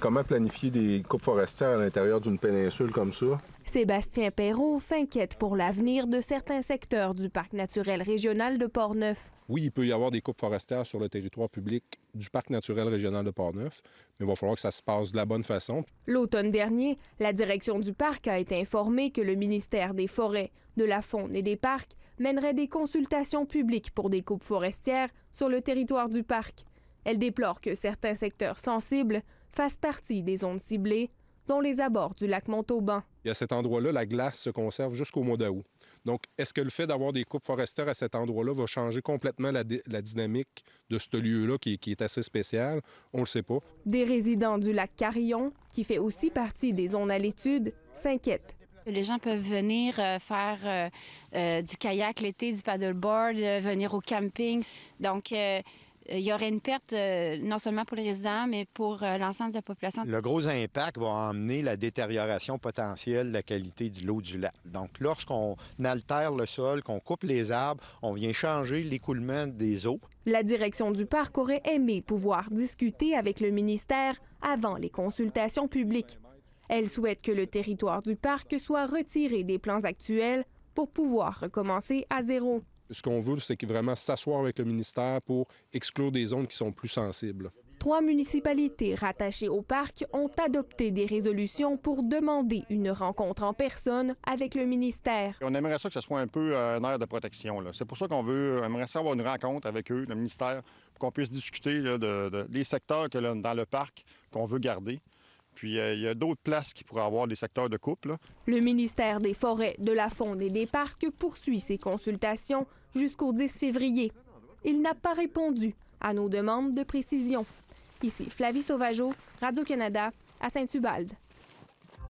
Comment planifier des coupes forestières à l'intérieur d'une péninsule comme ça? Sébastien Perrault s'inquiète pour l'avenir de certains secteurs du parc naturel régional de Portneuf. Oui, il peut y avoir des coupes forestières sur le territoire public du parc naturel régional de Portneuf, mais il va falloir que ça se passe de la bonne façon. L'automne dernier, la direction du parc a été informée que le ministère des Forêts, de la Faune et des Parcs mènerait des consultations publiques pour des coupes forestières sur le territoire du parc. Elle déplore que certains secteurs sensibles fassent partie des zones ciblées, dont les abords du lac Montauban. Et à cet endroit-là, la glace se conserve jusqu'au mois d'août. Donc, est-ce que le fait d'avoir des coupes forestières à cet endroit-là va changer complètement la, dynamique de ce lieu-là qui, est assez spécial? On ne le sait pas. Des résidents du lac Carillon, qui fait aussi partie des zones à l'étude, s'inquiètent. Les gens peuvent venir euh, faire euh, euh, du kayak l'été, du paddleboard, venir au camping. Donc, euh, il y aurait une perte euh, non seulement pour les résidents, mais pour euh, l'ensemble de la population. Le gros impact va emmener la détérioration potentielle de la qualité de l'eau du lac. Donc, lorsqu'on altère le sol, qu'on coupe les arbres, on vient changer l'écoulement des eaux. La direction du parc aurait aimé pouvoir discuter avec le ministère avant les consultations publiques. Elle souhaite que le territoire du parc soit retiré des plans actuels pour pouvoir recommencer à zéro ce qu'on veut, c'est vraiment s'asseoir avec le ministère pour exclure des zones qui sont plus sensibles. Trois municipalités rattachées au parc ont adopté des résolutions pour demander une rencontre en personne avec le ministère. On aimerait ça que ce soit un peu euh, un air de protection. C'est pour ça qu'on veut, aimerait ça avoir une rencontre avec eux, le ministère, pour qu'on puisse discuter des secteurs que, dans le parc qu'on veut garder. Euh, il y a d'autres places qui pourraient avoir des secteurs de couple. Le ministère des Forêts, de la Fonde et des Parcs poursuit ses consultations jusqu'au 10 février. Il n'a pas répondu à nos demandes de précision. Ici Flavie Sauvageau, Radio-Canada, à Saint-Ubalde.